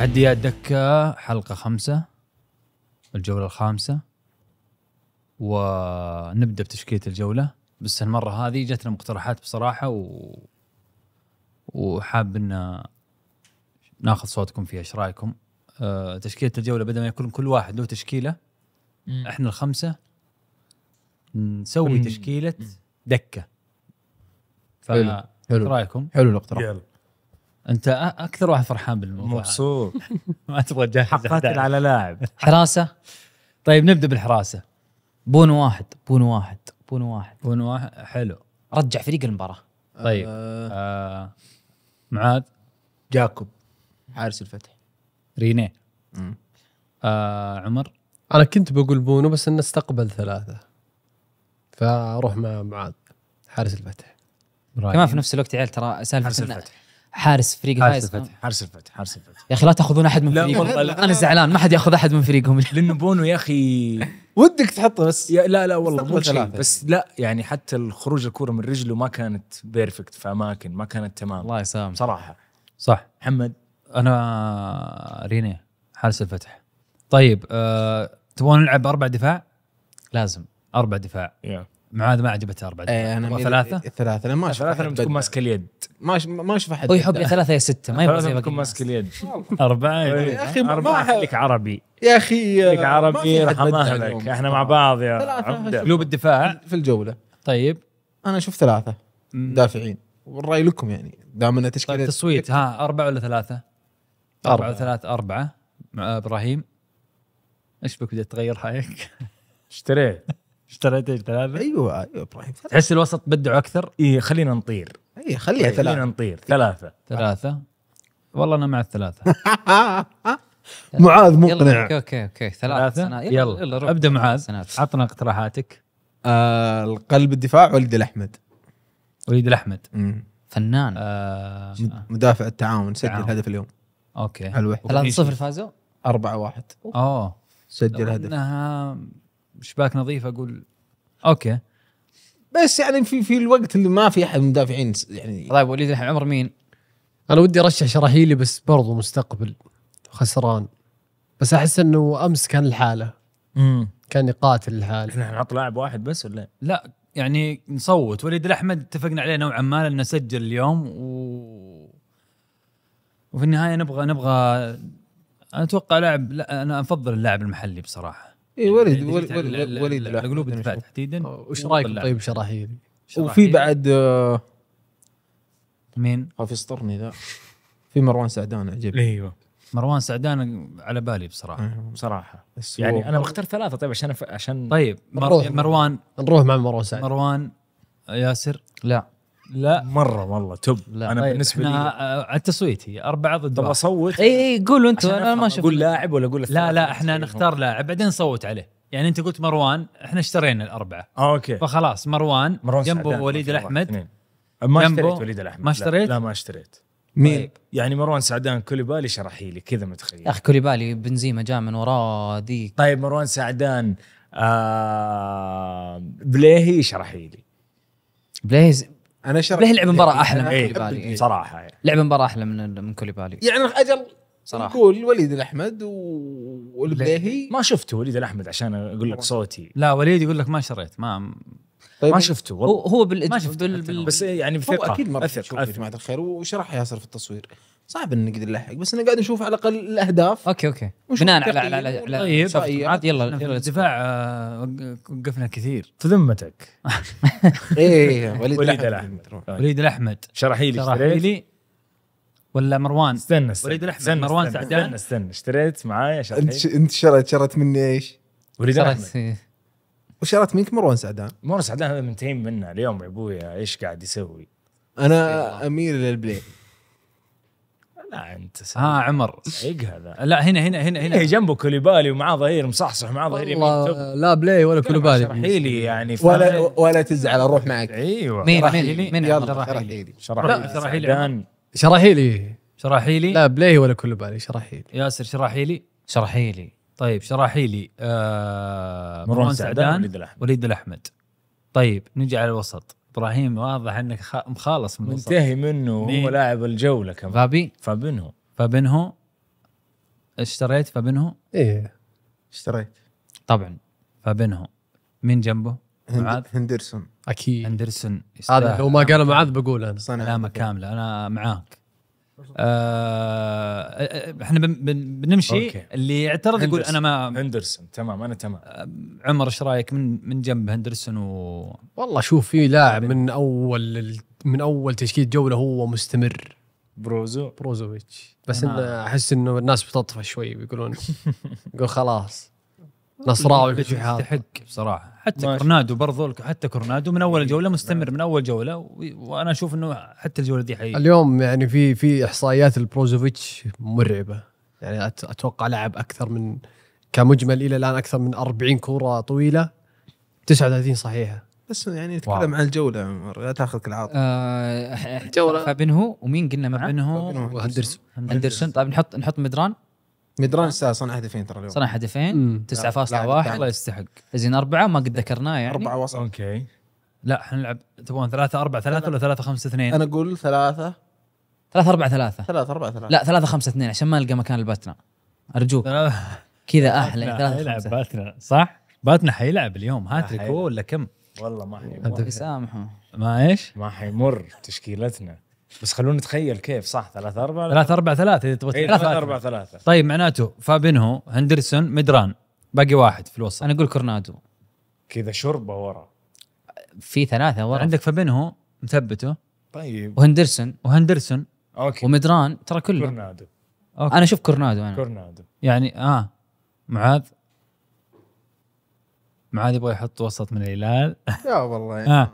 تحديات دكة حلقة خمسة الجولة الخامسة ونبدأ بتشكيلة الجولة بس المرة هذه جتنا مقترحات بصراحة و... وحاب ان ناخذ صوتكم فيها ايش رايكم؟ أه تشكيلة الجولة بدل ما يكون كل واحد له تشكيلة مم. احنا الخمسة نسوي مم. تشكيلة مم. دكة ف... حلو. حلو رايكم؟ حلو الاقتراح انت اكثر واحد فرحان بالموضوع مبسوط ما تبغى تجهز حقاتل على لاعب حراسه طيب نبدا بالحراسه بون واحد بون واحد بون واحد بون واحد حلو رجع فريق المباراه طيب آه. آه. معاذ جاكوب حارس الفتح ريني آه عمر انا كنت بقول بونو بس انه استقبل ثلاثه فاروح مع معاذ حارس الفتح كمان في نفس الوقت عيال ترى سالفه حارس الفتح حارس فريق حارس الفتح حارس الفتح حارس الفتح يا اخي لا تاخذون احد من فريقهم انا زعلان ما حد ياخذ احد من فريقهم لانه بونو يا اخي ودك تحطه بس يا لا لا والله مو شيء بس لا يعني حتى الخروج الكوره من رجله ما كانت بيرفكت في اماكن ما كانت تمام الله يسامح صراحه صح محمد انا ريني حارس الفتح طيب أه تبغون نلعب اربع دفاع؟ لازم اربع دفاع yeah. معاذ ما عجبته اربع دقائق ايه انا ثلاثة؟ انا إيه، ما اشوف ثلاثة لما تكون ماسك اليد ما ما اشوف احد هو يحب يا ثلاثة يا ستة ما يبغى يكون ماسك اليد أربعة إيه. إيه، يا اخي أربعة لك عربي يا اخي لك عربي رحم اهلك احنا مع بعض يا ثلاثة قلوب الدفاع في الجولة طيب انا اشوف ثلاثة دافعين والرأي لكم يعني دام انها طيب، تشكيلة تصويت ها أربعة ولا ثلاثة؟ أربعة ثلاثة أربعة مع إبراهيم ايش بك بديت تغير رأيك؟ اشتريت اشتريت ايش ثلاثه؟ ايوه ايوه ابراهيم ثلاثة. تحس الوسط بدعوا اكثر؟ اي خلينا نطير اي خليها إيه، ثلاثه خلينا نطير ثلاثه ثلاثه والله انا مع الثلاثه معاذ مقنع اوكي اوكي اوكي ثلاثه, يلا, ابدا معاذ عطنا اقتراحاتك آه، القلب الدفاع وليد الاحمد وليد الاحمد فنان آه، مدافع التعاون سجل هدف اليوم اوكي حلو 3-0 فازوا 4-1 اوه سجل هدف انها شباك نظيف اقول اوكي بس يعني في في الوقت اللي ما في احد مدافعين يعني طيب وليد الحين عمر مين؟ انا ودي ارشح شراهيلي بس برضو مستقبل خسران بس احس انه امس كان الحاله امم كان يقاتل الحاله احنا نحط لاعب واحد بس ولا لا يعني نصوت وليد الاحمد اتفقنا عليه نوعا ما لانه سجل اليوم و وفي النهايه نبغى نبغى انا اتوقع لاعب لا انا افضل اللاعب المحلي بصراحه اي يعني وليد وليد وليد وليد القلوب الدفاع تحديدا وش رايك طيب شراهيل وفي بعد آه، مين؟ آه، في يسطرني ذا في مروان سعدان عجبني ايوه مروان سعدان على بالي بصراحه أيوة. بصراحه يعني انا بختار ثلاثه طيب عشان عشان طيب مر... مروان نروح مع مروان سعدان مروان ياسر لا لا مره والله توب لا انا طيب بالنسبه لي آه، التصويت هي اربعه ضد طب اصوت اي اي قولوا انت انا ما شفت اقول لاعب ولا اقول لا لا احنا إيه، نختار لاعب بعدين نصوت عليه يعني انت قلت مروان احنا اشترينا الاربعه آه، اوكي فخلاص مروان, مروان جنبه وليد الاحمد آه، ما اشتريت وليد الاحمد ما اشتريت؟ لا, لا ما اشتريت مين؟ طيب، يعني مروان سعدان كوليبالي شرحي لي كذا متخيل اخ كوليبالي بنزيما جاء من وراه ذيك طيب مروان سعدان آه بليهي شرحي لي بليهي انا شرط ليه لعب مباراه احلى من إيه كوليبالي صراحه يعني. لعب مباراه احلى من من كوليبالي يعني اجل صراحه نقول وليد الاحمد والبليهي ما شفته وليد الاحمد عشان اقول لك صوتي لا وليد يقول لك ما شريت ما طيب ما شفته والله هو بالإج... ما شفته بال... بس يعني بثقه اكيد مره اثق جماعه الخير وشرح ياسر في التصوير صعب ان نقدر نلحق بس انا قاعد نشوف على الاقل الاهداف اوكي اوكي بناء على على على طيب عاد يلا يلا الدفاع آه، وقفنا كثير في ذمتك إيه،, إيه،, ايه وليد, وليد الاحمد وليد الاحمد شرحي لي شرحي لي ولا مروان استنى استنى وليد الاحمد مروان سعدان استنى استنى اشتريت معايا شرحي انت انت شريت شريت مني ايش؟ وليد الاحمد إيه. وشريت منك مروان سعدان مروان سعدان هذا منتهين منه اليوم يا ابوي ايش قاعد يسوي؟ انا اميل للبلاي لا انت ها ها عمر سعيق هذا لا هنا هنا هنا هنا إيه جنبه كوليبالي ومعاه ظهير مصحصح معاه ظهير يمين لا بلاي ولا كوليبالي رحيلي يعني ولا ولا تزعل اروح معك ايوه مين مين مين شرحيلي شرحيلي شرحيلي شرحيلي لا بلاي ولا كوليبالي شرحيلي ياسر شرحيلي شرحيلي طيب شرحيلي آه مروان سعدان وليد الاحمد وليد الاحمد طيب نجي على الوسط ابراهيم واضح انك مخالص من منتهي منه وهو لاعب الجوله كمان فابي فابنهو فابنهو اشتريت فابنهو؟ ايه اشتريت طبعا فابنهو مين جنبه؟ معاذ هندرسون اكيد هندرسون هذا لو ما قال معاذ بقول انا كامله انا معاك آه،, آه احنا بن بن بنمشي أوكي. اللي يعترض يقول انا ما هندرسون تمام انا تمام آه، عمر ايش رايك من من جنب هندرسون و والله شوف في لاعب من اول من اول تشكيل جوله هو مستمر بروزو بروزوفيتش بس انه احس انه الناس بتطفى شوي بيقولون يقول خلاص الاصراع والفتوحات يستحق بصراحه حتى ماشي. كورنادو برضو حتى كورنادو من اول إيه. جوله مستمر من اول جوله وانا اشوف انه حتى الجوله دي حقيقة. اليوم يعني في في احصائيات البروزوفيتش مرعبه يعني اتوقع لعب اكثر من كمجمل الى الان اكثر من 40 كوره طويله 39 صحيحه بس يعني نتكلم عن الجوله عمر لا تاخذك العاطفه آه جوله فابنهو ومين قلنا معه؟ نعم. فابنهو وهندرسون هندرسون طيب نحط نحط مدران ميدران رينج صنع هدفين ترى اليوم صنع هدفين 9.1 الله يستحق زين اربعه ما قد ذكرناه يعني اربعه وسط اوكي لا احنا نلعب تبون 3 4 3 ولا 3 5 2 انا اقول 3 3 4 3 3 4 3 لا 3 5 2 عشان ما نلقى مكان لباتنا ارجوك كذا احلى 3 5 باتنا صح باتنا حيلعب اليوم هاتريك ولا كم والله ما حيمر انت سامحه ما ايش ما حيمر تشكيلتنا بس خلونا نتخيل كيف صح ثلاثة أربعة ثلاثة أربعة ثلاثة إذا تبغى إيه، ثلاثة أربعة ثلاثة طيب معناته فابينهو هندرسون مدران باقي واحد في الوسط أنا أقول كورنادو كذا شربة ورا في ثلاثة ورا عندك فابينهو مثبته طيب وهندرسون وهندرسون أوكي ومدران ترى كله كورنادو أوكي. أنا أشوف كورنادو أنا كورنادو يعني آه معاذ معاذ يبغى يحط وسط من الهلال لا والله آه.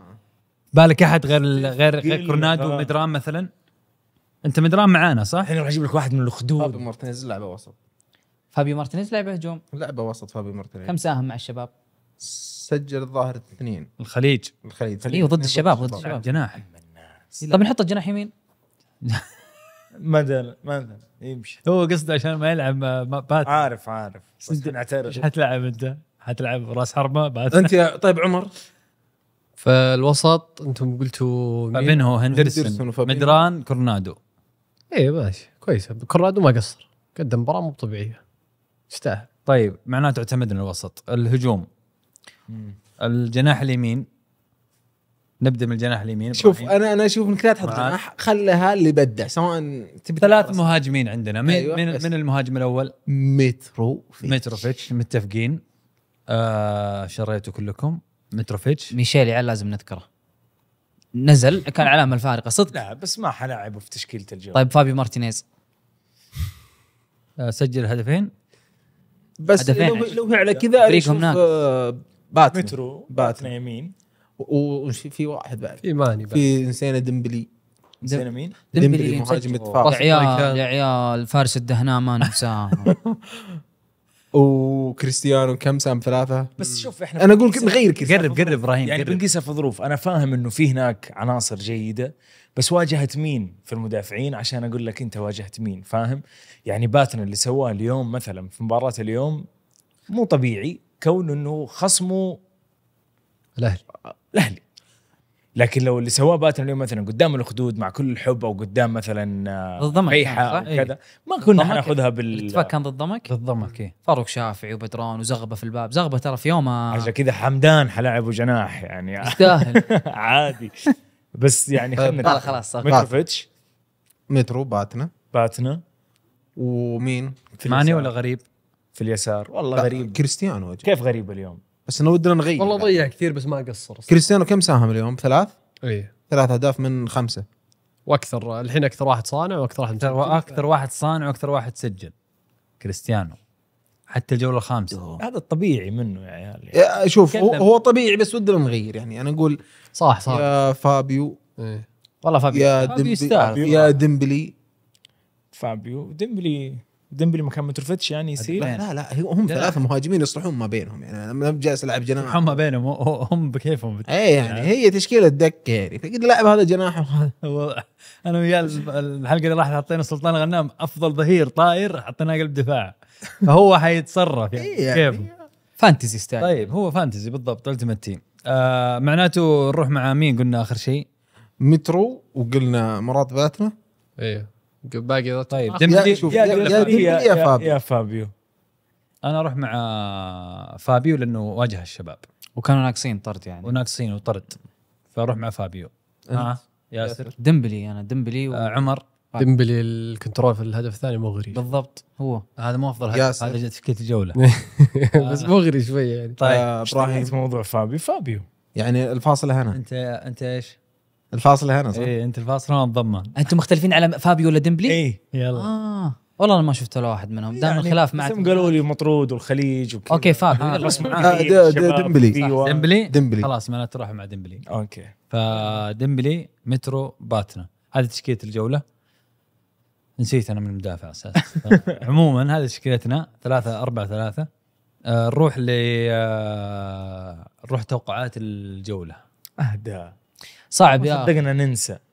بالك احد غير غير غير كورنادو مدرام مثلا انت مدرام معانا صح؟ الحين راح اجيب لك واحد من الخدود فابي مارتينيز لعبه وسط فابي مارتينيز لعبه هجوم لعبه وسط فابي مارتينيز كم ساهم مع الشباب؟ سجل الظاهر اثنين الخليج الخليج ايوه ضد الشباب ضد الشباب جناح طب نحط الجناح يمين ما دل ما يمشي هو قصده عشان ما يلعب بات عارف عارف بس حتلعب انت؟ حتلعب راس حربه بات انت طيب عمر فالوسط انتم قلتوا مين هو هندرسون مدران كورنادو اي ماشي كويسه كورنادو ما قصر قدم مباراه مو طبيعيه يستاهل طيب معناته اعتمدنا الوسط الهجوم الجناح اليمين نبدا من الجناح اليمين شوف انا انا اشوف انك لا تحط جناح خلها اللي بدع سواء تبي ثلاث مهاجمين عندنا من أيوة من, من المهاجم الاول مترو متروفيتش متفقين آه شريته كلكم متروفيتش ميشيل يعني لازم نذكره نزل كان علامه الفارقه صدق لا بس ما حلاعبه في تشكيله الجو طيب فابي مارتينيز آه، سجل هدفين بس هدفين لو, لو على كذا فريقهم هناك آه، باتن مترو باتن يمين وفي واحد بعد في ماني في نسينا ديمبلي نسينا مين؟ ديمبلي, ديمبلي مهاجم الدفاع يا عيال يا عيال فارس الدهناء ما نساه وكريستيانو كم سام ثلاثه بس شوف احنا انا اقول نغير كذا قرب قرب ابراهيم يعني بنقيسها في ظروف انا فاهم انه في هناك عناصر جيده بس واجهت مين في المدافعين عشان اقول لك انت واجهت مين فاهم يعني باتنا اللي سواه اليوم مثلا في مباراه اليوم مو طبيعي كون انه خصمه الاهلي الاهلي لكن لو اللي سواه باتن اليوم مثلا قدام الخدود مع كل الحب او قدام مثلا ضد ضمك يعني، ريحه ما كنا حناخذها بال الاتفاق كان ضد ضمك؟ ضد ضمك اي فاروق شافعي وبدران وزغبه في الباب زغبه ترى في يومها عشان كذا حمدان حلاعبه جناح يعني يستاهل عادي بس يعني خلينا طيب، خلاص متروفيتش مترو باتنا باتنا ومين؟ ماني ولا غريب؟ في اليسار والله غريب كريستيانو كيف غريب اليوم؟ بس انه ودنا نغير والله ضيع كثير بس ما قصر كريستيانو كم ساهم اليوم؟ ثلاث؟ اي ثلاث اهداف من خمسه واكثر الحين اكثر واحد صانع واكثر واحد مسجل اكثر واحد صانع واكثر واحد سجل كريستيانو حتى الجوله الخامسه هذا الطبيعي منه يا عيال يعني. شوف هو, هو طبيعي بس ودنا نغير يعني انا اقول صح صح يا فابيو إيه. والله فابيو يا فابيو يا ديمبلي فابيو ديمبلي ديمبلي مكان متروفيتش يعني يصير لا لا, هم ثلاثه مهاجمين يصلحون ما بينهم يعني انا لما جالس العب جناح هم ما بينهم هم بكيفهم اي يعني،, يعني هي تشكيله دكه يعني فقلت لاعب هذا جناح انا وياه الحلقه اللي راحت حطينا سلطان غنام افضل ظهير طاير حطيناه قلب دفاع فهو حيتصرف يعني, إيه يعني كيف فانتزي ستايل طيب هو فانتزي بالضبط التيمت تيم آه معناته نروح مع مين قلنا اخر شيء مترو وقلنا مراد باتنا ايه باقي ذا طيب آه، ديمبلي شوف يا, يا, يا, فابيو. يا فابيو انا اروح مع فابيو لانه واجه الشباب وكانوا ناقصين طرد يعني وناقصين وطرد فاروح مع فابيو ها ياسر ديمبلي انا ديمبلي وعمر آه، عمر ديمبلي الكنترول في الهدف الثاني مغري بالضبط هو هذا مو افضل هدف هذا جت في جوله بس مغري شوي يعني طيب آه، ابراهيم موضوع فابيو فابيو يعني الفاصله هنا انت انت ايش؟ الفاصله هنا صح؟ ايه انت الفاصله هنا تضمن انتم مختلفين على فابيو ولا ديمبلي؟ ايه يلا آه. والله انا ما شفت ولا واحد منهم دائما يعني الخلاف معك قالوا لي مطرود والخليج وكذا اوكي فابيو آه، بس آه، ديمبلي ديمبلي ديمبلي خلاص معناته تروح مع ديمبلي اوكي فديمبلي مترو باتنا هذه تشكيله الجوله نسيت انا من المدافع اساسا عموما هذه تشكيلتنا ثلاثة أربعة ثلاثة آه، نروح ل نروح توقعات الجولة اهدى صعب يا صدقنا ننسى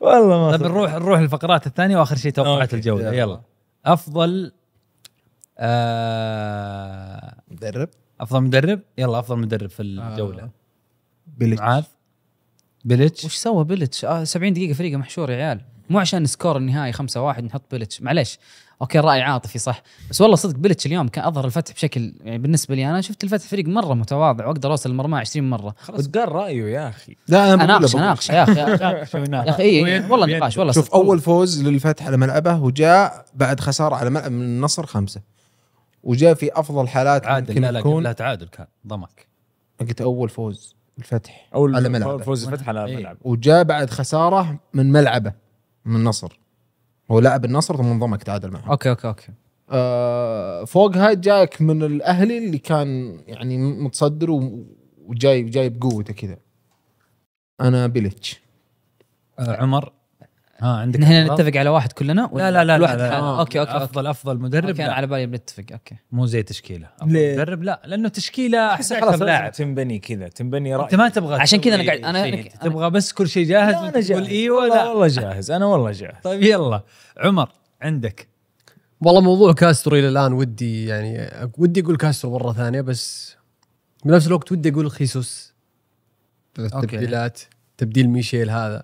والله ما طيب نروح نروح الفقرات الثانيه واخر شيء توقعات الجوله يلا. يلا افضل آه مدرب افضل مدرب يلا افضل مدرب في الجوله آه، بليتش معاذ بليتش وش سوى بليتش آه 70 دقيقه فريقه محشور يا عيال مو عشان سكور النهائي 5-1 نحط بليتش معليش اوكي راي عاطفي صح بس والله صدق بلتش اليوم كان اظهر الفتح بشكل يعني بالنسبه لي انا شفت الفتح فريق مره متواضع واقدر اوصل المرمى 20 مره خلاص قال رايه يا اخي لا انا اناقش اناقش يا اخي يا اخي إيه, إيه، والله نقاش والله شوف اول فوز للفتح على ملعبه وجاء بعد خساره على ملعب من النصر خمسه وجاء في افضل حالات عادل لا لا, لا تعادل كان ضمك قلت اول فوز الفتح اول على ملعبه فوز الفتح على إيه. ملعبه وجاء بعد خساره من ملعبه من النصر هو لاعب النصر ثم انضم تعادل معه اوكي اوكي اوكي آه فوقها جاك من الاهلي اللي كان يعني متصدر وجاي جاي بقوته كذا انا بليتش آه عمر اه عندك احنا هنا نتفق على واحد كلنا لا لا لا, لا, لا, لا اوكي اوكي افضل افضل مدرب اوكي انا على بالي بنتفق اوكي مو زي تشكيله ليه؟ مدرب لا لانه تشكيله احسن خلاص لاعب تنبني كذا تنبني راي انت ما تبغى عشان كذا انا قاعد انا تبغى بس كل شيء جاهز انا جاهز ايوه لا والله جاهز انا والله جاهز طيب يلا عمر عندك والله موضوع كاسترو الى الان ودي يعني ودي اقول كاسترو مره ثانيه بس بنفس الوقت ودي اقول خيسوس التبديلات تبديل ميشيل هذا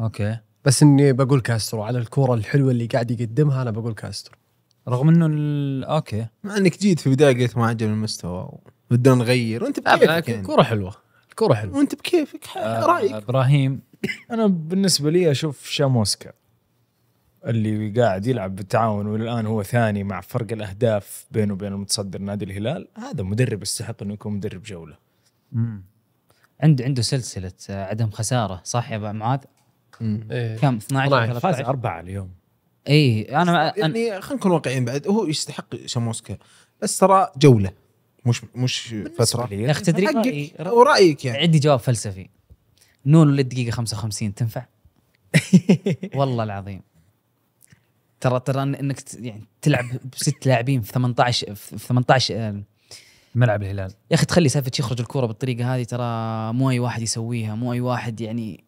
اوكي بس اني بقول كاسترو على الكوره الحلوه اللي قاعد يقدمها انا بقول كاسترو رغم انه اوكي مع انك جيت في البدايه قلت ما عجبني المستوى بدنا نغير وانت بكيفك يعني. كوره حلوه الكوره حلوه وانت بكيفك آه رايك ابراهيم انا بالنسبه لي اشوف شاموسكا اللي قاعد يلعب بالتعاون والان هو ثاني مع فرق الاهداف بينه وبين المتصدر نادي الهلال هذا مدرب يستحق انه يكون مدرب جوله امم عنده عنده سلسله آه، عدم خساره صح يا ابو معاذ إيه. كم 12 13 فاز اربعه اليوم اي انا يعني خلينا نكون واقعيين بعد هو يستحق شاموسكا بس ترى جوله مش مش فتره يا اخي تدري رأيي ورايك يعني عندي جواب فلسفي نون للدقيقه 55 تنفع؟ والله العظيم ترى ترى انك يعني تلعب بست لاعبين في 18 في 18 آه. ملعب الهلال يا اخي تخلي سافيتش يخرج الكوره بالطريقه هذه ترى مو اي واحد يسويها مو اي واحد يعني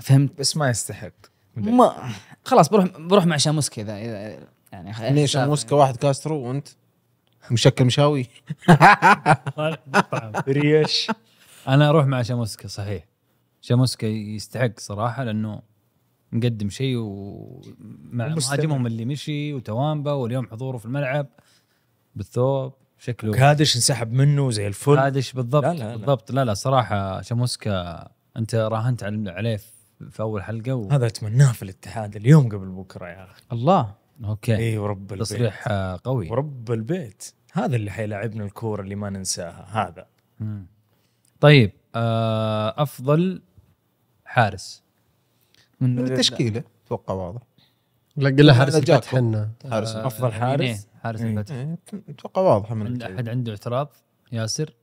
فهمت بس ما يستحق ما خلاص بروح بروح مع شاموسكا اذا يعني ليش شاموسكا واحد كاسترو وانت مشكل مشاوي ريش انا اروح مع شاموسكا صحيح شاموسكا يستحق صراحه لانه مقدم شيء ومع مهاجمهم اللي مشي وتوامبا واليوم حضوره في الملعب بالثوب شكله كادش انسحب منه زي الفل كادش بالضبط لا لا لا. بالضبط لا لا صراحه شاموسكا انت راهنت عليه في اول حلقه و... هذا اتمناه في الاتحاد اليوم قبل بكره يا اخي الله اوكي اي ورب البيت تصريح آه، قوي ورب البيت هذا اللي حيلاعبنا الكوره اللي ما ننساها هذا مم. طيب آه افضل حارس من التشكيله اتوقع واضح لا قلنا حارس الفتح حنا حارس آه، افضل حارس حارس الفتح اتوقع واضحه من احد عنده اعتراض ياسر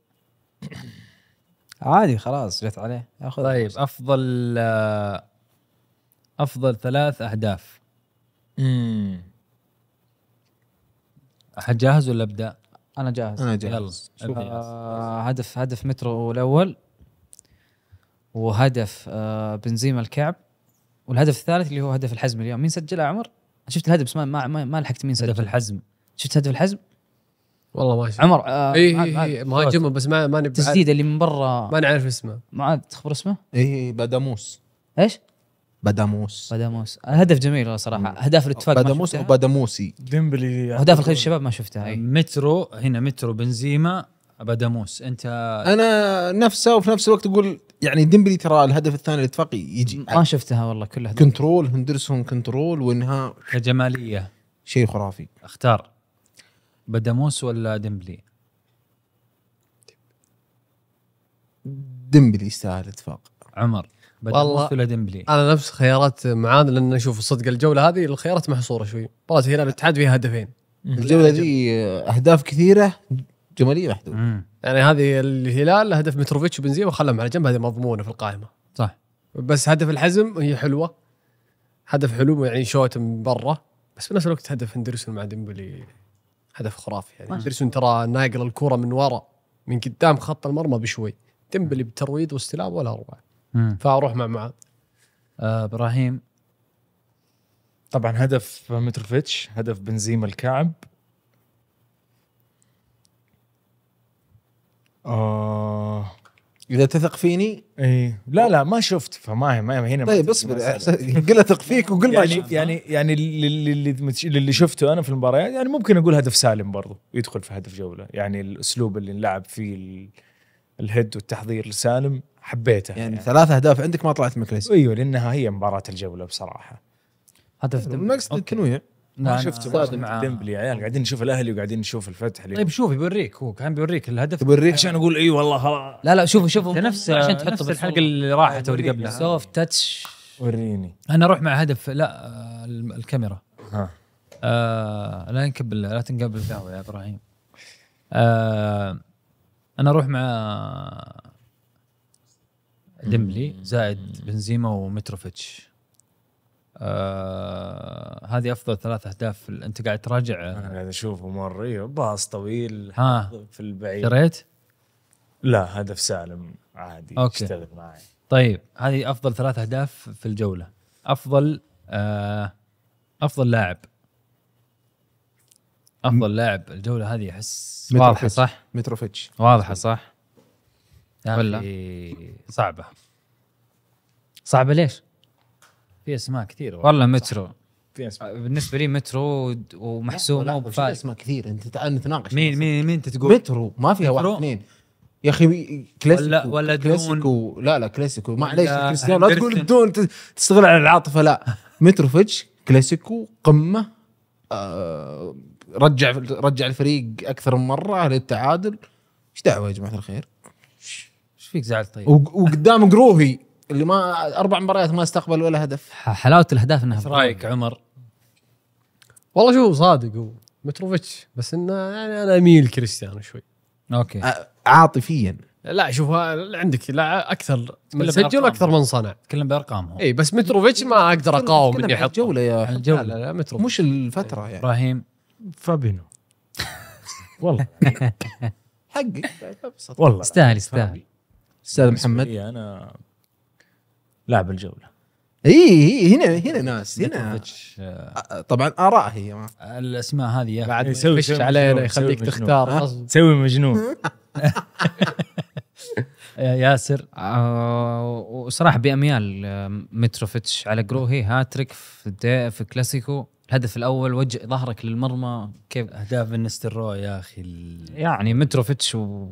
عادي خلاص جت عليه ياخذ طيب خلاص. افضل آه، افضل ثلاث اهداف امم احد جاهز ولا ابدا؟ انا جاهز انا جاهز يلا آه هدف هدف مترو الاول وهدف آه بنزيما الكعب والهدف الثالث اللي هو هدف الحزم اليوم مين سجله يا عمر؟ شفت الهدف بس ما ما, ما لحقت مين سجل هدف الحزم شفت هدف الحزم؟ والله ما عمر آه اي إيه, إيه، مهاجمه إيه، بس ما ما نبي تسديده اللي من برا ما نعرف اسمه ما تخبر اسمه؟ اي إيه، باداموس ايش؟ باداموس باداموس هدف جميل صراحه اهداف الاتفاق باداموس او باداموسي ديمبلي اهداف الخير الشباب ما شفتها أي. مترو هنا مترو بنزيما باداموس انت انا نفسه وفي نفس الوقت اقول يعني ديمبلي ترى الهدف الثاني الاتفاقي يجي ما شفتها والله كلها كنترول هندرسون كنترول وانها جماليه شيء خرافي اختار بدموس ولا ديمبلي؟ ديمبلي يستاهل اتفاق عمر بدموس ولا ديمبلي؟ انا نفس خيارات معاذ لان اشوف صدق الجوله هذه الخيارات محصوره شوي مباراه هلال الاتحاد فيها هدفين الجوله يعني دي اهداف كثيره جماليه محدوده يعني هذه الهلال هدف متروفيتش وبنزيما وخلهم على جنب هذه مضمونه في القائمه صح بس هدف الحزم هي حلوه هدف حلو يعني شوت من برا بس في نفس الوقت هدف هندرسون مع ديمبلي هدف خرافي يعني اندرسون ترى ناقل الكره من ورا من قدام خط المرمى بشوي تمبلي بترويض واستلام ولا اروع فاروح مع معاذ آه ابراهيم طبعا هدف متروفيتش هدف بنزيما الكعب آه اذا تثق فيني اي لا لا ما شفت فما ما هنا طيب اصبر قل اثق فيك وقل ما يعني شفت يعني يعني اللي اللي شفته انا في المباريات يعني ممكن اقول هدف سالم برضو يدخل في هدف جوله يعني الاسلوب اللي نلعب فيه الهد والتحضير لسالم حبيته يعني, يعني ثلاث اهداف عندك ما طلعت مكلس ايوه لانها هي مباراه الجوله بصراحه هدف المقصد التنويع ما شفت صادم ديمبلي يا عيال قاعدين نشوف الاهلي وقاعدين نشوف الفتح اليوم طيب شوف يوريك هو كان بيوريك الهدف بيوريك عشان اقول اي والله خلاص لا لا شوفوا شوفوا نفس عشان تحط نفس الحلقه اللي راحت واللي قبلها سوفت تاتش وريني انا اروح مع هدف لا الكاميرا ها آه لا نكب لا تنقبل القهوه يا ابراهيم آه انا اروح مع ديمبلي زائد بنزيما ومتروفيتش آه هذه افضل ثلاث اهداف انت قاعد تراجع انا قاعد اشوفه إيه، مره باص طويل ها في البعيد شريت؟ لا هدف سالم عادي اوكي اشتغل معي طيب هذه افضل ثلاث اهداف في الجوله افضل آه افضل لاعب افضل لاعب الجوله هذه احس واضحه صح؟ متروفيتش واضحه صح؟ ولا صعبه صعبه ليش؟ في اسماء كثير والله, مترو في اسماء آه، بالنسبه لي مترو ومحسوم مو في اسماء كثير انت نتناقش مين مين مين انت تقول مترو ما فيها واحد اثنين يا اخي كلاسيكو ولا ولا كلاسيكو لا لا كلاسيكو معليش كريستيانو لا تقول دون تستغل على العاطفه لا متروفيتش كلاسيكو قمه آه رجع رجع الفريق اكثر من مره للتعادل ايش دعوه يا جماعه الخير؟ ايش فيك زعل طيب؟ وقدام قروهي اللي ما اربع مباريات ما استقبل ولا هدف حلاوه الاهداف انها ايش رايك عمر؟ والله شوف صادق هو متروفيتش بس انه يعني انا اميل كريستيانو شوي اوكي عاطفيا لا شوف عندك لا اكثر سجل اكثر من صنع تكلم بارقام اي بس متروفيتش ما اقدر اقاوم اني احط جوله يا الجوله لا لا متروفيتش مش الفتره يعني ابراهيم فابينو والله حقك والله استاهل استاهل استاذ محمد إيه، انا لاعب الجوله اي هنا هنا ناس هنا آه. طبعا اراء هي ما. الاسماء هذه بعد يسوي فش علينا يخليك تختار تسوي مجنون ياسر آه، وصراحه باميال آه، متروفيتش على جروهي هاتريك في في كلاسيكو الهدف الاول وجه ظهرك للمرمى كيف اهداف النستر يا اخي يعني متروفيتش و...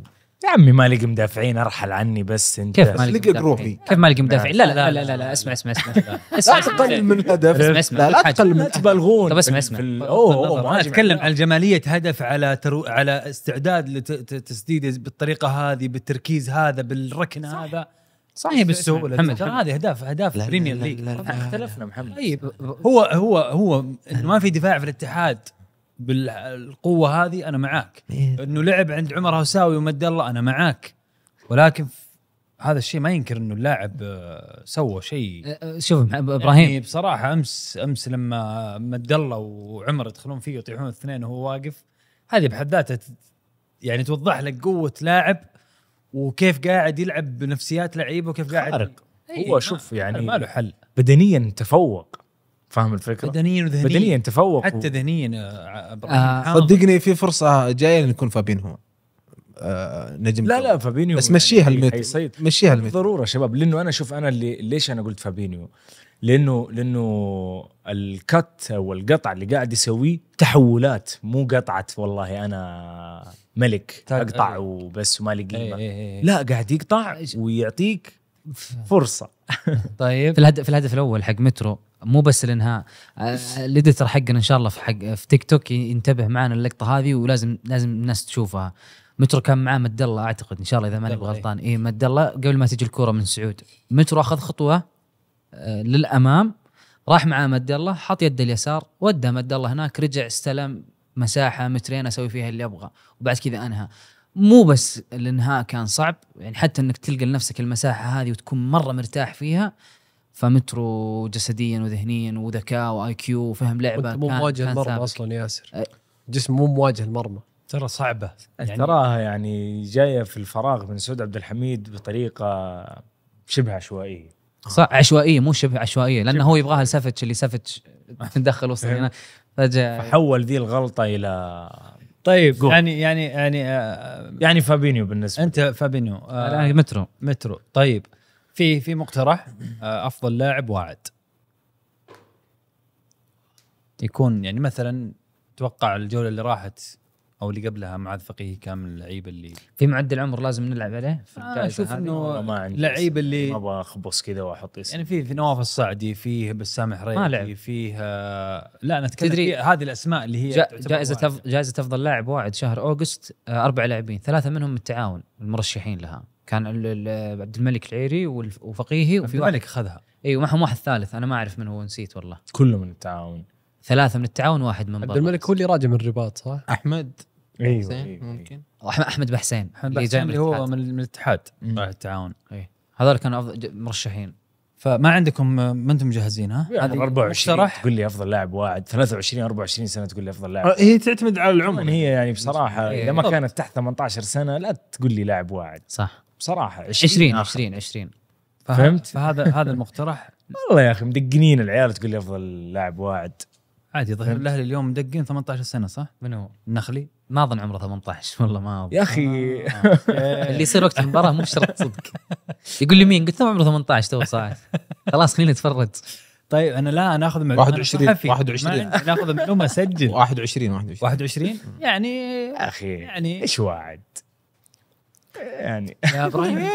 يا عمي ما لقي مدافعين ارحل عني بس انت كيف ما لقى روحي كيف ما لقى مدافعين لا لا لا لا, لا, اسمع اسمع اسمع لا تقل من هدف اسمع اسمع لا, تقل من تبالغون طب اسمع اسمع اوه اوه اتكلم عن جماليه هدف على ترو على استعداد لتسديده بالطريقه هذه بالتركيز هذا بالركن هذا صحيح بالسهوله ترى هذه اهداف اهداف بريمير ليج اختلفنا محمد طيب هو هو هو ما في دفاع في الاتحاد بالقوه هذه انا معاك إيه. انه لعب عند عمر هوساوي ومد الله انا معاك ولكن هذا الشيء ما ينكر انه اللاعب آه، سوى شيء إيه، شوف ابراهيم يعني بصراحه امس امس لما مد الله وعمر يدخلون فيه ويطيحون الاثنين وهو واقف هذه بحد ذاتها يعني توضح لك قوه لاعب وكيف قاعد يلعب بنفسيات لعيبه وكيف قاعد خارق. إيه، هو شوف يعني ما له حل بدنيا تفوق فاهم الفكره؟ بدنيا وذهنيا بدنيا تفوق حتى ذهنيا آه, آه، يعني صدقني في فرصه جايه نكون فابينهو آه نجم لا لا فابينيو بس مشيها يعني الميت مشيها الميت ضروره شباب لانه انا شوف انا اللي ليش انا قلت فابينيو لانه لانه الكت او القطع اللي قاعد يسويه تحولات مو قطعه والله انا ملك طيب، اقطع آه. وبس وما لي قيمه إيه، إيه، إيه. لا قاعد يقطع ويعطيك فرصه طيب في الهدف في الهدف الاول حق مترو مو بس الانهاء آه، الاديتر حقنا ان شاء الله في حق في تيك توك ينتبه معنا اللقطه هذه ولازم لازم الناس تشوفها مترو كان معاه مد الله اعتقد ان شاء الله اذا ماني غلطان اي إيه، مد الله قبل ما تجي الكوره من سعود مترو اخذ خطوه آه، للامام راح معاه مد الله حط يده اليسار ودى مد الله هناك رجع استلم مساحه مترين اسوي فيها اللي ابغى وبعد كذا انهى مو بس الانهاء كان صعب يعني حتى انك تلقى لنفسك المساحه هذه وتكون مره مرتاح فيها فمترو جسديا وذهنيا وذكاء واي كيو وفهم لعبه مو مواجه المرمى اصلا ياسر جسم مو مواجه المرمى ترى صعبه يعني تراها يعني جايه في الفراغ من سعود عبد الحميد بطريقه شبه عشوائيه صح عشوائيه مو شبه عشوائيه لانه هو يبغاها لسفتش اللي سفتش تدخل وسط فجاه فحول ذي الغلطه الى طيب جو. يعني يعني يعني آه يعني فابينيو بالنسبه انت فابينيو آه, آه، مترو مترو طيب في في مقترح آه افضل لاعب واعد يكون يعني مثلا توقع الجوله اللي راحت او اللي قبلها مع الفقيه كامل اللعيبه اللي في معدل عمر لازم نلعب عليه في الجائزه اشوف انه لعيب اللي يعني ما ابغى اخبص كذا واحط اسم يعني في في نواف الصعدي فيه بسام حريري فيه آه، لا انا اتكلم تدري هذه الاسماء اللي هي جائزه جائزه افضل لاعب واعد شهر اوغست آه، اربع لاعبين ثلاثه منهم من التعاون المرشحين لها كان عبد الملك العيري وفقيهي وفي عبد الملك اخذها اي ومعهم واحد ثالث انا ما اعرف من هو نسيت والله كله من التعاون ثلاثه من التعاون واحد من برا عبد الملك هو اللي راجع من الرباط صح؟ احمد أيوة حسين إيه، أيوة ممكن أيوة. احمد بحسين احمد إيه، بحسين اللي هو من الاتحاد مع التعاون اي هذول كانوا افضل مرشحين فما عندكم ما انتم مجهزين ها؟ يعني 24 تقول لي افضل لاعب واعد 23 24 سنه تقول لي افضل لاعب آه، هي تعتمد على العمر يعني هي يعني بصراحه إيه. اذا إيه. ما كانت تحت 18 سنه لا تقول لي لاعب واعد صح بصراحه 20 20 20, 20. فهمت؟ فهذا هذا المقترح والله يا اخي مدقنين العيال تقول لي افضل لاعب واعد عادي ظهير الاهلي اليوم مدقين 18 سنه صح؟ من هو؟ النخلي؟ ما اظن عمره 18 والله ما أظن. يا اخي آه، اللي يصير وقت المباراه مو شرط صدق يقول لي مين؟ قلت له عمره 18 تو صاعد خلاص خليني اتفرج طيب انا لا انا اخذ معلومه 21 21 انا اخذ معلومه سجل 21 21 21 يعني يا اخي يعني ايش واعد؟ يعني يا ابراهيم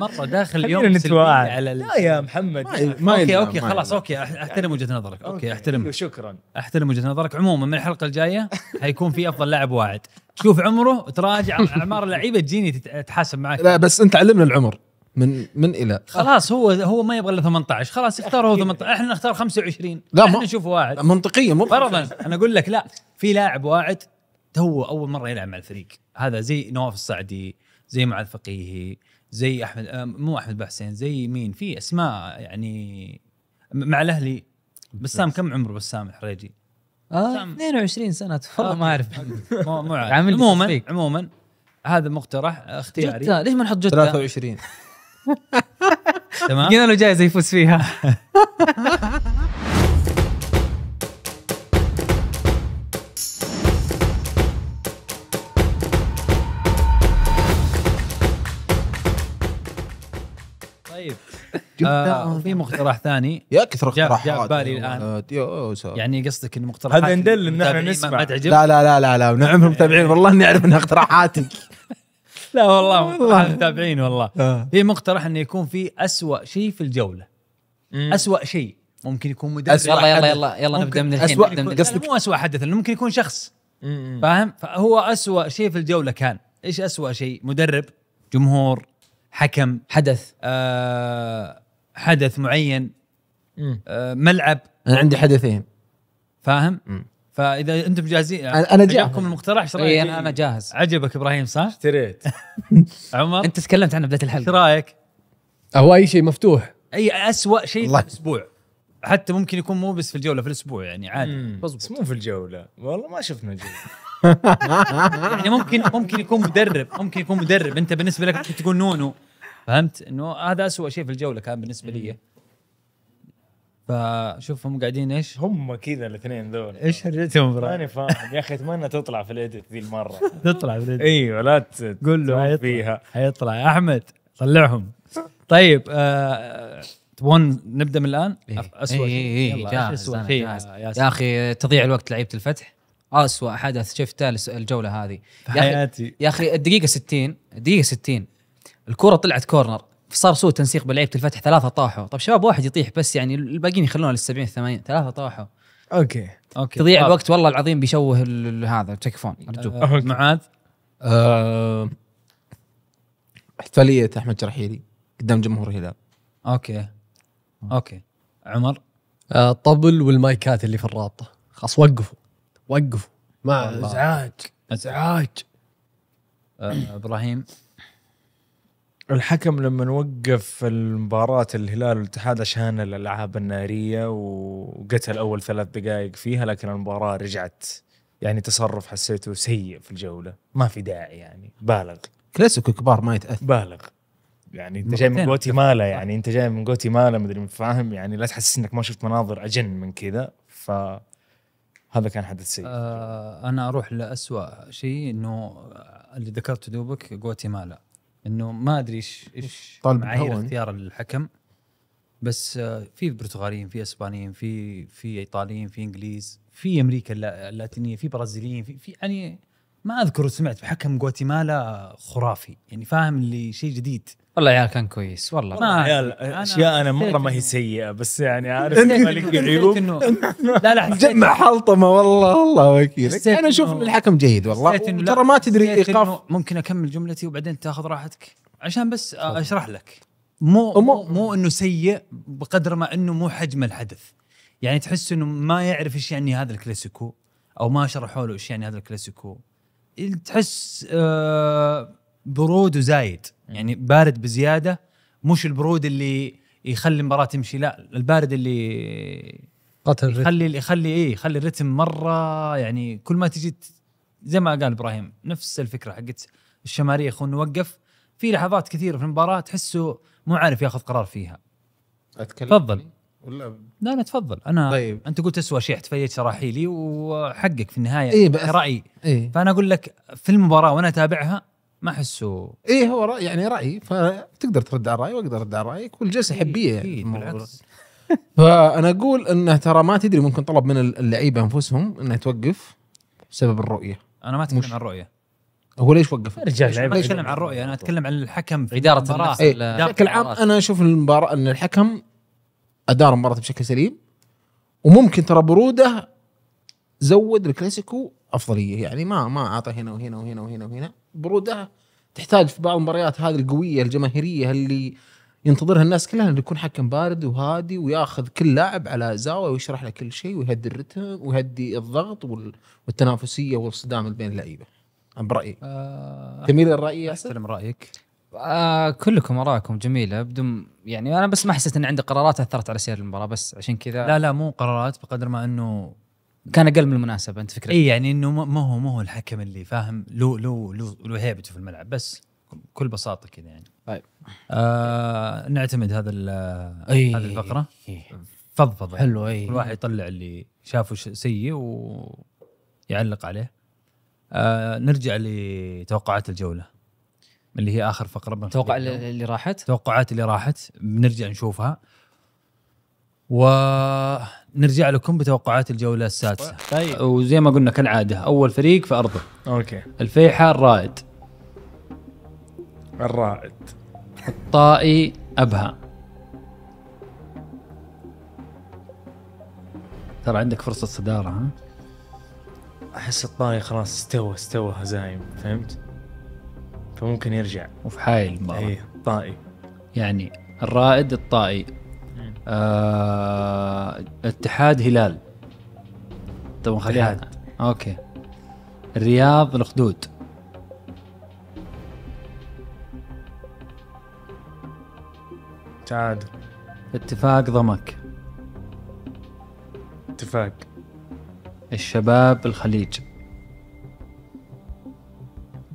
مره داخل اليوم نتواعد على لا يا محمد ما اوكي اوكي خلاص اوكي احترم وجهه نظرك اوكي احترم شكرا احترم وجهه نظرك عموما من الحلقه الجايه حيكون في افضل لاعب واعد تشوف عمره تراجع اعمار اللعيبه تجيني تتحاسب معك لا بس انت علمنا العمر من من الى خلاص هو هو ما يبغى الا 18 خلاص اختار هو 18 احنا نختار 25 لا احنا نشوف واعد منطقيه مو فرضا انا اقول لك لا في لاعب واعد تو اول مره يلعب مع الفريق هذا زي نواف الصعدي زي معاذ فقيهي زي احمد آه، مو احمد بحسين زي مين في اسماء يعني مع الاهلي بسام كم عمره بسام الحريجي؟ اه 22 سنه والله آه، ما اعرف مو مو عامل عموما عموما هذا مقترح آه، اختياري جدة ليش ما نحط جدة 23 تمام قلنا له جائزه يفوز فيها آه في مقترح ثاني يا كثر اقتراحات يا بالي الان يعني قصدك ان مقترحات هذا ندل ان احنا نسمع ما تعجبك لا لا لا لا لا ونعم المتابعين والله اني اعرف انها اقتراحاتك لا والله والله المتابعين والله آه. في مقترح انه يكون في أسوأ شيء في الجوله أسوأ شيء ممكن يكون مدرب يلا يلا يلا يلا نبدا من الحين قصدك مو أسوأ حدث ممكن يكون شخص فاهم فهو أسوأ شيء في الجوله كان ايش أسوأ شيء مدرب جمهور حكم حدث آه حدث معين مم. آه، ملعب انا عندي حدثين فاهم؟ مم. فاذا انتم جاهزين انا جاهز المقترح ايش رايك؟ انا جاهز عجبك ابراهيم صح؟ اشتريت عمر انت تكلمت عنه بدايه الحلقه ايش رايك؟ هو اي شيء مفتوح اي اسوء شيء الله. في الاسبوع حتى ممكن يكون مو بس في الجوله في الاسبوع يعني عادي بس مو في الجوله والله ما شفنا جوله يعني ممكن ممكن يكون مدرب ممكن يكون مدرب انت بالنسبه لك تكون نونو فهمت انه هذا اسوء شيء في الجوله كان بالنسبه لي فشوف هم قاعدين ايش هم كذا الاثنين ذول ايش هرجتهم برا ماني فاهم يا اخي اتمنى تطلع في الاديت ذي المره تطلع في الاديت ايوه لا تقول له فيها حيطلع يا احمد طلعهم طيب آه تبون نبدا من الان؟ إيه. اسوء إيه، شيء إيه، يا اخي تضيع الوقت لعيبه الفتح اسوء حدث شفته الجوله هذه في حياتي يا اخي الدقيقه 60 الدقيقه 60 الكره طلعت كورنر فصار سوء تنسيق بلعيبه الفتح ثلاثه طاحوا طب شباب واحد يطيح بس يعني الباقيين يخلونه لل 70 80 ثلاثه طاحوا اوكي اوكي طيب. تضيع طب. الوقت والله العظيم بيشوه هذا تكفون ارجوك أه معاذ أه احتفاليه احمد جرحيلي قدام جمهور الهلال اوكي اوكي عمر الطبل آه، والمايكات اللي في الرابطه خلاص وقفوا وقفوا ما ازعاج ازعاج آه، ابراهيم الحكم لما وقف المباراة الهلال والاتحاد عشان الألعاب النارية وقتل أول ثلاث دقائق فيها لكن المباراة رجعت يعني تصرف حسيته سيء في الجولة ما في داعي يعني بالغ كلاسيكو كبار ما يتأثر بالغ يعني انت جاي من مالا يعني انت جاي من مالا مدري فاهم يعني لا تحسس انك ما شفت مناظر اجن من كذا ف هذا كان حدث سيء آه انا اروح لاسوء شيء انه اللي ذكرته دوبك جواتيمالا انه ما ادري ايش ايش معايير اختيار الحكم بس آه، في برتغاليين في اسبانيين في في ايطاليين في انجليز في امريكا اللاتينيه في برازيليين في, في يعني ما اذكر سمعت بحكم غواتيمالا خرافي يعني فاهم اللي شيء جديد والله عيال كان كويس والله ما عيال اشياء انا مره ما هي سيئه بس يعني عارف مالك عيوب لا لا جمع حلطمه والله والله وكيلك انا اشوف ان الحكم جيد والله ترى ما تدري ايقاف ممكن اكمل جملتي وبعدين تاخذ راحتك عشان بس اشرح لك مو مو, مو انه سيء بقدر ما انه مو حجم الحدث يعني تحس انه ما يعرف ايش يعني هذا الكلاسيكو او ما شرحوا له ايش يعني هذا الكلاسيكو تحس آه برود وزايد يعني بارد بزياده مش البرود اللي يخلي المباراه تمشي لا البارد اللي قتل يخلي يخلي يخلي ايه يخلي الريتم مره يعني كل ما تجي زي ما قال ابراهيم نفس الفكره حقت الشماريخ وانه نوقف في لحظات كثيره في المباراه تحسه مو عارف ياخذ قرار فيها اتكلم تفضل يعني؟ ولا لا لا تفضل انا طيب. انت قلت اسوء شيء احتفيت شراحيلي وحقك في النهايه إيه رايي إيه؟ فانا اقول لك في المباراه وانا اتابعها ما احسه ايه هو رأي يعني رايي فتقدر ترد على رايي واقدر ارد على رايك والجلسه إيه، حبيه يعني إيه بالعكس فانا اقول انه ترى ما تدري ممكن طلب من اللعيبه انفسهم انها توقف بسبب الرؤيه انا ما اتكلم مش... عن الرؤيه هو ليش وقف؟ رجال ما اتكلم عن الرؤيه انا اتكلم عن الحكم في اداره المباراه إيه، بشكل عام انا اشوف المباراه ان الحكم ادار المباراه بشكل سليم وممكن ترى بروده زود الكلاسيكو افضليه يعني ما ما اعطى هنا وهنا وهنا وهنا وهنا بروده تحتاج في بعض المباريات هذه القويه الجماهيريه اللي ينتظرها الناس كلها انه يكون حكم بارد وهادي وياخذ كل لاعب على زاويه ويشرح له كل شيء ويهدي الرتم ويهدي الضغط والتنافسيه والصدام بين اللعيبه انا برايي آه تميل للراي استلم رايك آه كلكم ارائكم جميله بدون يعني انا بس ما حسيت ان عندي قرارات اثرت على سير المباراه بس عشان كذا لا لا مو قرارات بقدر ما انه كان اقل من المناسب انت فكرة اي يعني انه ما هو ما هو الحكم اللي فاهم له له له لو هيبته في الملعب بس بكل بساطه كذا يعني طيب آه نعتمد هذا أي هذه الفقره أيه فضفضه حلو اي كل واحد يطلع اللي شافه سيء ويعلق عليه آه نرجع لتوقعات الجوله اللي هي اخر فقره توقع اللي راحت توقعات اللي راحت بنرجع نشوفها ونرجع لكم بتوقعات الجوله السادسه طيب. طيب. وزي ما قلنا كالعاده اول فريق في ارضه اوكي الفيحاء الرائد الرائد الطائي ابها ترى عندك فرصه صداره ها احس الطائي خلاص استوى استوى هزايم فهمت فممكن يرجع وفي حايل المباراه اي الطائي يعني الرائد الطائي آه اتحاد هلال طب خليها اوكي الرياض الأخدود تعادل اتفاق ضمك اتفاق الشباب الخليج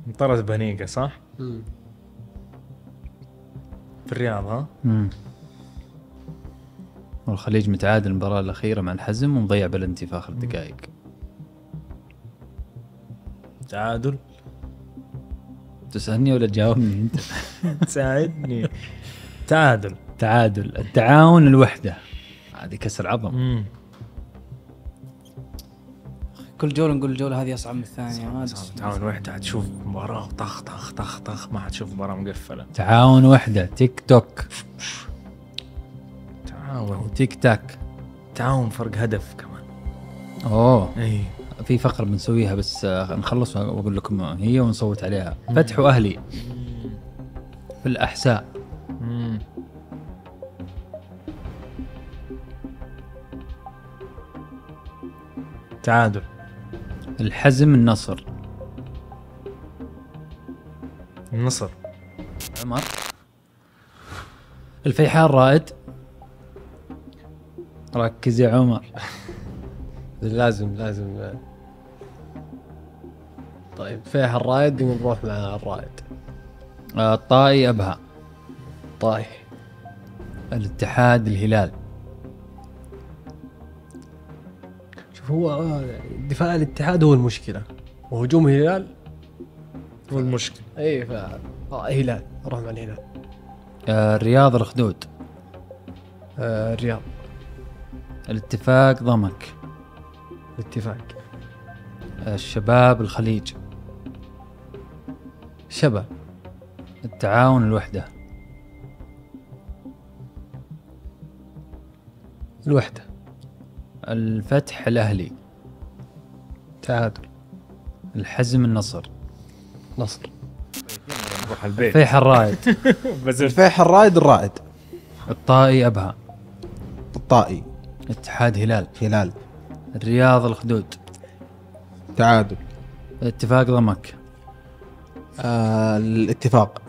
مطرت بنيقة صح؟ مم. في الرياض ها؟ مم. والخليج متعادل المباراة الأخيرة مع الحزم ومضيع بلنتي في آخر دقائق تعادل تسألني ولا تجاوبني أنت؟ تساعدني تعادل تعادل التعاون الوحدة هذه كسر عظم كل جوله نقول الجوله هذه اصعب من الثانيه ما تعاون وحده حتشوف مباراه طخ طخ طخ طخ ما حتشوف مباراه مقفله تعاون وحده تيك توك تعاون وتيك تاك تعاون فرق هدف كمان اوه اي في فقره بنسويها بس آه، نخلص واقول لكم هي ونصوت عليها مم. فتح اهلي في الاحساء مم. تعادل الحزم النصر النصر عمر الفيحاء الرائد ركز يا عمر لازم لازم طيب فيح الرايد نروح مع الرايد آه الطائي ابها طائي الاتحاد الهلال شوف هو آه، دفاع الاتحاد هو المشكله وهجوم الهلال هو المشكله اي ف هلال نروح مع الهلال آه الرياض الخدود آه الرياض الاتفاق ضمك الاتفاق الشباب الخليج شباب التعاون الوحدة الوحدة الفتح الأهلي تعادل الحزم النصر نصر الفيح الرائد بس الفيح الرائد الرائد الطائي أبها الطائي اتحاد هلال هلال الرياض الخدود تعادل اتفاق ضمك آه الاتفاق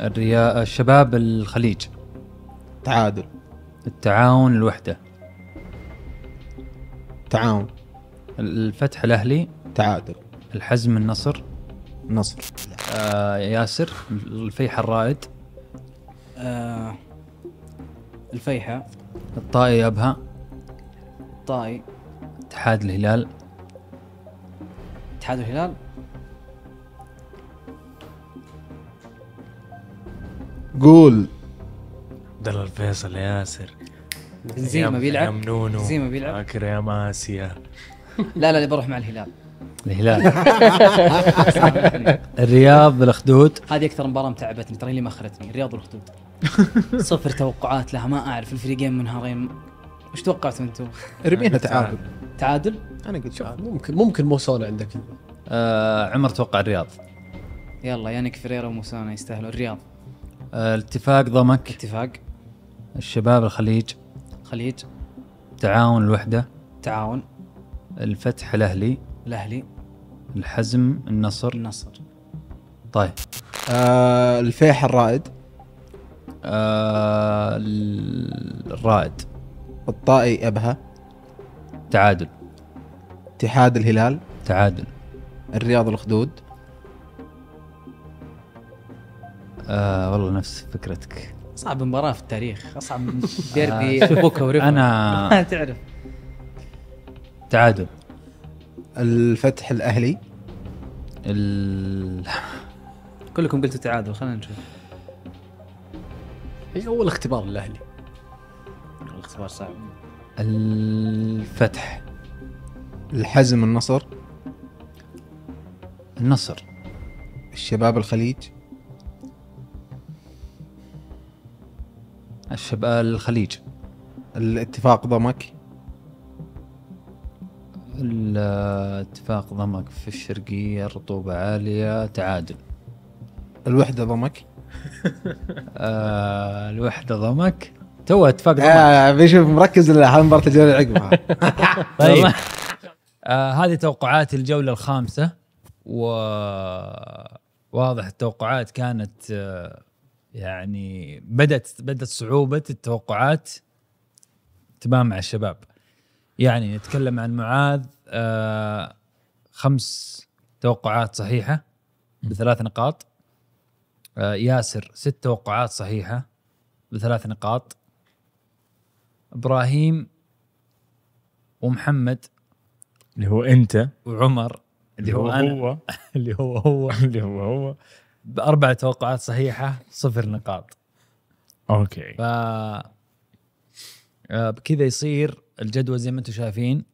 الريا... الشباب الخليج تعادل التعاون الوحدة تعاون الفتح الأهلي تعادل الحزم النصر نصر آه ياسر الفيحة الرائد آه الفيحة الطائي أبها الطائي اتحاد الهلال اتحاد الهلال قول عبد الله الفيصل ياسر بنزيما بيلعب منونو بنزيما بيلعب فاكر يا اسيا لا لا بروح مع الهلال الهلال الرياض الاخدود هذه اكثر مباراه متعبتني ترى اللي ما اخرتني الرياض والاخدود صفر توقعات لها ما اعرف الفريقين منهارين وش توقعتوا انتم؟ رمينا تعادل تعادل؟ انا قلت شوف ممكن ممكن موسونا عندك آه عمر توقع الرياض يلا يانك فريرا وموسونا يستاهلوا الرياض آه الاتفاق ضمك اتفاق الشباب الخليج خليج تعاون الوحده تعاون الفتح الاهلي الاهلي الحزم النصر النصر طيب آه الفيح الرائد آه الرائد الطائي أبها تعادل اتحاد الهلال تعادل الرياض الخدود آه والله نفس فكرتك صعب مباراة في التاريخ أصعب من ديربي آه، بوكا وريفا أنا تعرف تعادل الفتح الأهلي ال... كلكم قلتوا تعادل خلينا نشوف هي أول اختبار للأهلي الاختبار صعب الفتح الحزم النصر النصر الشباب الخليج الشباب الخليج الاتفاق ضمك الاتفاق ضمك في الشرقية رطوبة عالية تعادل الوحدة ضمك آه الوحدة ضمك تو اتفاق آه, آه، بيشوف مركز على مباراه الجوله اللي عقبها طيب آه هذه توقعات الجوله الخامسه و واضح التوقعات كانت آه يعني بدت بدت صعوبه التوقعات تمام مع الشباب يعني نتكلم عن معاذ آه خمس توقعات صحيحه بثلاث نقاط آه ياسر ست توقعات صحيحه بثلاث نقاط ابراهيم ومحمد اللي هو انت وعمر اللي هو, هو أنا هو اللي هو هو اللي هو هو باربع توقعات صحيحه صفر نقاط اوكي ف آه، بكذا يصير الجدول زي ما انتم شايفين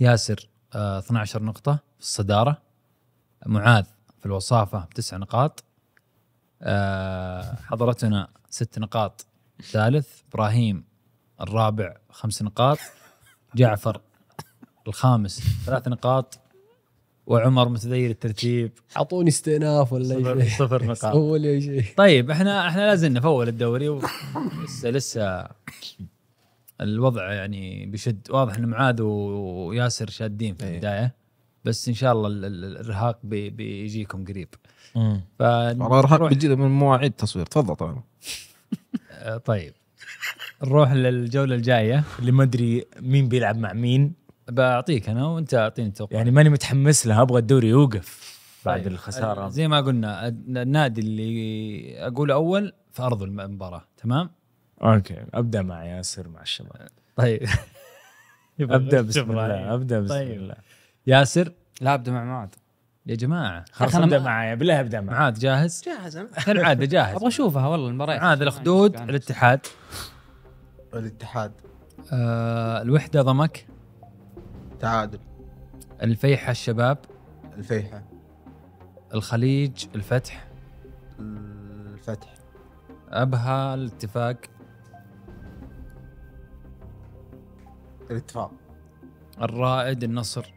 ياسر 12 آه، نقطه في الصداره معاذ في الوصافه بتسع نقاط آه، حضرتنا ست نقاط ثالث ابراهيم الرابع خمس نقاط جعفر الخامس ثلاث نقاط وعمر متدير الترتيب اعطوني استئناف ولا صفر, شيء صفر نقاط اول شيء طيب احنا احنا لا زلنا في اول الدوري ولسه لسه الوضع يعني بشد واضح ان معاذ وياسر شادين في إيه. البدايه بس ان شاء الله الارهاق بي بيجيكم قريب امم الارهاق بيجينا من مواعيد تصوير تفضل طبعا طيب نروح للجوله الجايه اللي ما ادري مين بيلعب مع مين بعطيك انا وانت اعطيني التوقع يعني ماني متحمس لها ابغى الدوري يوقف بعد طيب. الخساره زي ما قلنا النادي اللي اقول اول في ارض المباراه تمام اوكي ابدا مع ياسر مع الشباب طيب ابدا بسم الله ابدا بسم طيب. الله ياسر لا ابدا مع معاذ يا جماعه خلاص ابدا معايا بالله ابدا معايا معاد جاهز؟ جاهز انا العاده جاهز ابغى اشوفها والله المباريات معاد الاخدود الاتحاد الاتحاد آه الوحده ضمك تعادل الفيحة الشباب الفيحة الخليج الفتح الفتح أبها الاتفاق الاتفاق الرائد النصر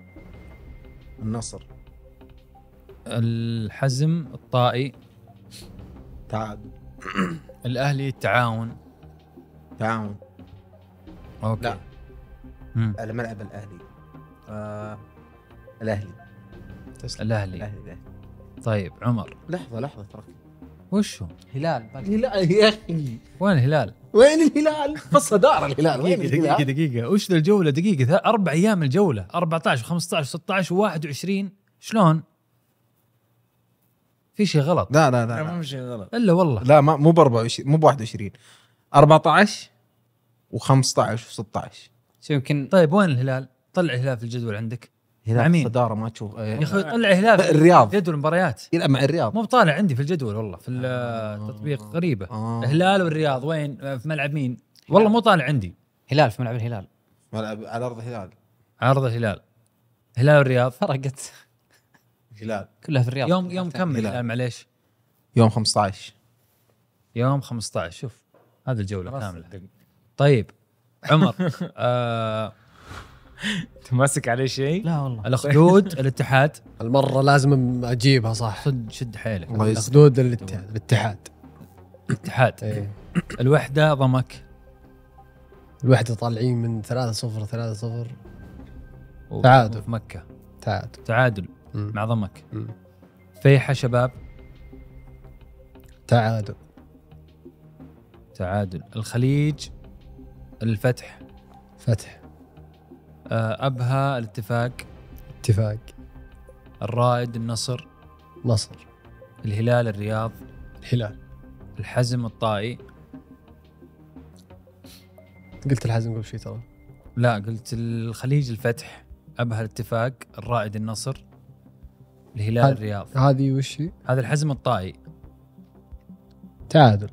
النصر الحزم الطائي تعادل الاهلي التعاون تعاون اوكي لا على الملعب الاهلي آه الاهلي تسلم الاهلي الاهلي, ده. طيب عمر لحظه لحظه ترى وش هو؟ هلال هلال يا اخي وين الهلال؟ وين الهلال؟ في دار الهلال وين الهلال؟ دقيقة دقيقة وش الجولة دقيقة أربع أيام الجولة 14 و15 و16 و21 شلون؟ في شيء غلط لا لا لا, لا. ما في شيء غلط الا والله لا ما مو ب 24 مو ب 21 14 و15 و16 يمكن طيب وين الهلال؟ طلع الهلال في الجدول عندك مع مين؟ صداره ما تشوف يا آه، اخي طلع الهلال الرياض جدول المباريات يلعب مع الرياض مو طالع عندي في الجدول والله في التطبيق آه. غريبه آه هلال والرياض وين آه، في ملعب مين؟ والله مو طالع عندي هلال في ملعب الهلال ملعب على ارض الهلال على ارض الهلال هلال والرياض فرقت هلال كلها في الرياض يوم يوم كم هلال معليش يوم 15 يوم 15 شوف هذه الجوله كامله طيب عمر آه، انت تمسك عليه شيء؟ لا والله الاخدود الاتحاد المره لازم اجيبها صح شد شد حيلك الاخدود الاتحاد الاتحاد الاتحاد إيه. الوحده ضمك الوحده طالعين من 3 0 3 0 تعادل في مكه تعادل تعادل مم. مع ضمك مم. فيحة شباب تعادل تعادل الخليج الفتح فتح آه، أبها الاتفاق اتفاق الرائد النصر نصر الهلال الرياض الهلال الحزم الطائي قلت الحزم قبل شوي ترى لا قلت الخليج الفتح أبها الاتفاق الرائد النصر الهلال هاد الرياض هذه وش هي؟ هذا الحزم الطائي تعادل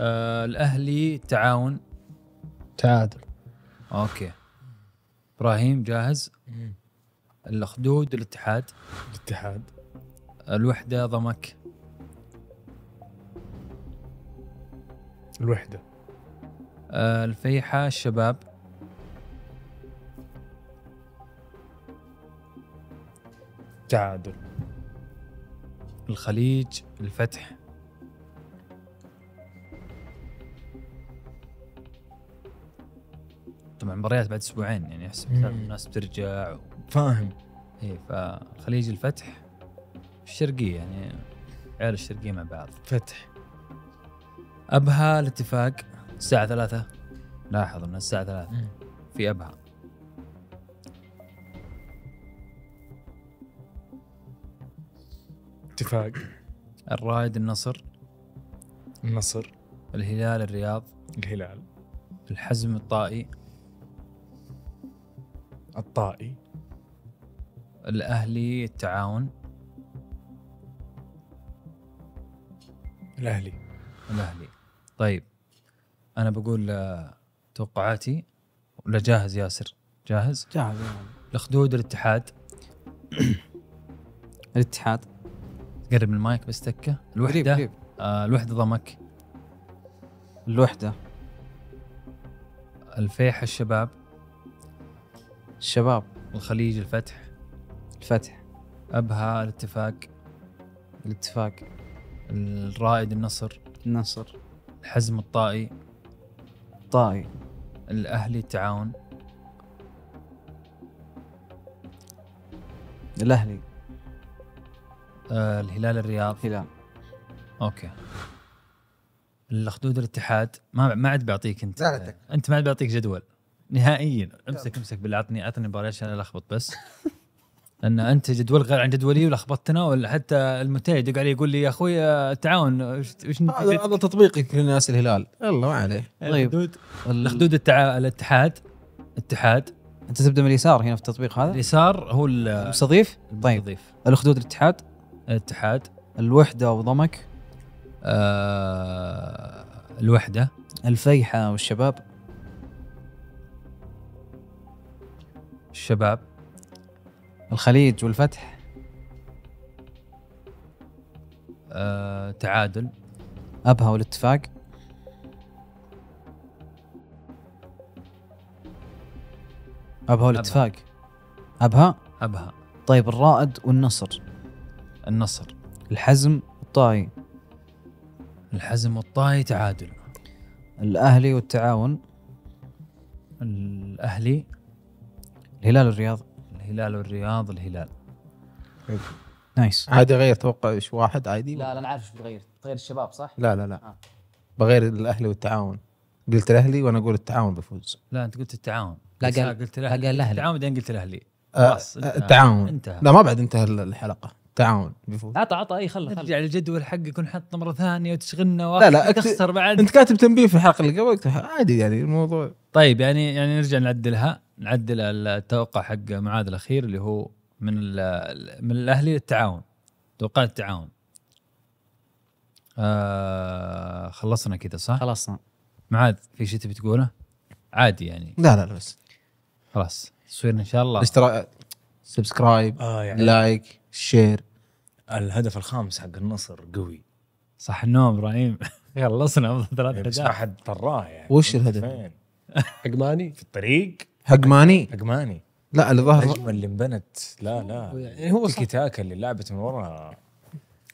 آه الاهلي تعاون تعادل اوكي ابراهيم جاهز؟ الاخدود الاتحاد الاتحاد الوحده ضمك الوحده آه الفيحة الشباب تعادل الخليج الفتح طبعا مباريات بعد اسبوعين يعني احسب الناس بترجع و... فاهم اي فخليج الفتح الشرقيه يعني عيال الشرقيه مع بعض فتح ابها الاتفاق الساعه ثلاثة لاحظ ان الساعه ثلاثة في ابها اتفاق الرائد النصر النصر الهلال الرياض الهلال الحزم الطائي الطائي الأهلي التعاون الأهلي الأهلي طيب أنا بقول توقعاتي ولا جاهز ياسر جاهز؟ جاهز الاخدود الاتحاد الاتحاد قرب من المايك بس تكه الوحده قريب آه الوحده ضمك الوحده الفيحة الشباب الشباب الخليج الفتح الفتح أبها الاتفاق الاتفاق الرائد النصر النصر الحزم الطائي الطائي الأهلي التعاون الأهلي آه الهلال الرياض هلال اوكي الاخدود الاتحاد ما ما عاد بيعطيك انت زعلتك انت ما عاد بيعطيك جدول نهائيا طيب. امسك امسك بالله اعطني اعطني مباريات عشان الخبط بس لان انت جدول غير عن جدولي ولخبطتنا ولا حتى المتي يدق علي يقول لي يا اخوي التعاون آه، وش هذا هذا تطبيقي كل الهلال يلا ما عليه طيب الخدود التع... الاتحاد اتحاد انت تبدا من اليسار هنا في التطبيق هذا اليسار هو المستضيف طيب المستضيف. الاخدود الاتحاد الاتحاد الوحده وضمك آه الوحده الفيحة والشباب الشباب الخليج والفتح آه تعادل أبها والاتفاق أبها والاتفاق أبها أبها طيب الرائد والنصر النصر الحزم والطائي الحزم والطائي تعادل الأهلي والتعاون الأهلي الهلال والرياض الهلال والرياض الهلال طيب. نايس عادي غير توقع ايش واحد عادي لا لا انا عارف ايش بغير تغير الشباب صح؟ لا لا لا آه. بغير الاهلي والتعاون قلت الاهلي وانا اقول التعاون بيفوز لا انت قلت التعاون لا قال قلت الاهلي قال الاهلي التعاون بعدين قلت الاهلي آه، خلاص آه التعاون انتهى لا ما بعد انتهى الحلقه تعاون بيفوز عطى عطى اي خله نرجع للجدول حقك ونحط مره ثانيه وتشغلنا لا لا تخسر بعد انت كاتب تنبيه في الحلقه اللي قبل عادي يعني الموضوع طيب يعني يعني نرجع نعدلها نعدل التوقع حق معاذ الاخير اللي هو من من الاهلي للتعاون توقعات التعاون آه خلصنا كذا صح؟ خلصنا معاذ في شيء تبي تقوله؟ عادي يعني لا لا بس خلاص تصويرنا ان شاء الله الاشتراك سبسكرايب آه يعني. لايك الشير الهدف الخامس حق النصر قوي صح النوم ابراهيم خلصنا ثلاث يعني اهداف بس احد طراه يعني وش الهدف؟ فين؟ حقماني في الطريق حقماني حقماني لا اللي ظهر اللي انبنت لا لا يعني هو الكتاكه اللي لعبت من ورا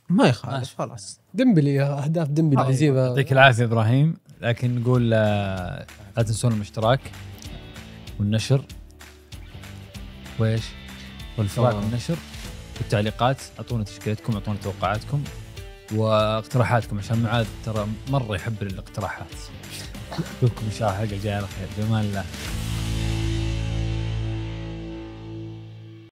ما يخالف خلاص ديمبلي اهداف ديمبلي عجيبه طيب. يعطيك العافيه ابراهيم لكن نقول آه، لا تنسون الاشتراك والنشر وايش؟ والفراغ والنشر في التعليقات اعطونا تشكيلتكم اعطونا توقعاتكم واقتراحاتكم عشان معاذ ترى مره يحب الاقتراحات نشوفكم ان شاء الله حلقه جايه على خير بامان الله